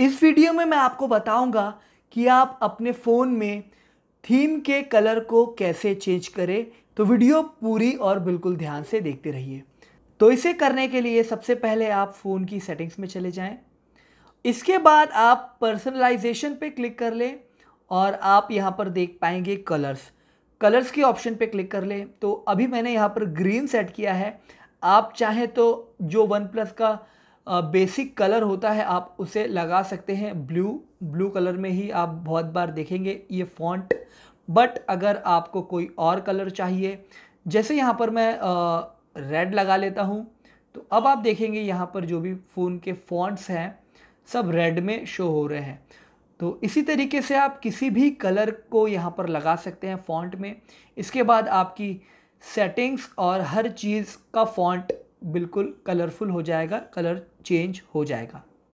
इस वीडियो में मैं आपको बताऊंगा कि आप अपने फ़ोन में थीम के कलर को कैसे चेंज करें तो वीडियो पूरी और बिल्कुल ध्यान से देखते रहिए तो इसे करने के लिए सबसे पहले आप फ़ोन की सेटिंग्स में चले जाएं इसके बाद आप पर्सनलाइजेशन पे क्लिक कर लें और आप यहाँ पर देख पाएंगे कलर्स कलर्स के ऑप्शन पे क्लिक कर लें तो अभी मैंने यहाँ पर ग्रीन सेट किया है आप चाहें तो जो वन प्लस का बेसिक कलर होता है आप उसे लगा सकते हैं ब्लू ब्लू कलर में ही आप बहुत बार देखेंगे ये फॉन्ट बट अगर आपको कोई और कलर चाहिए जैसे यहाँ पर मैं रेड लगा लेता हूँ तो अब आप देखेंगे यहाँ पर जो भी फ़ोन के फॉन्ट्स हैं सब रेड में शो हो रहे हैं तो इसी तरीके से आप किसी भी कलर को यहाँ पर लगा सकते हैं फॉन्ट में इसके बाद आपकी सेटिंग्स और हर चीज़ का फॉन्ट बिल्कुल कलरफुल हो जाएगा कलर चेंज हो जाएगा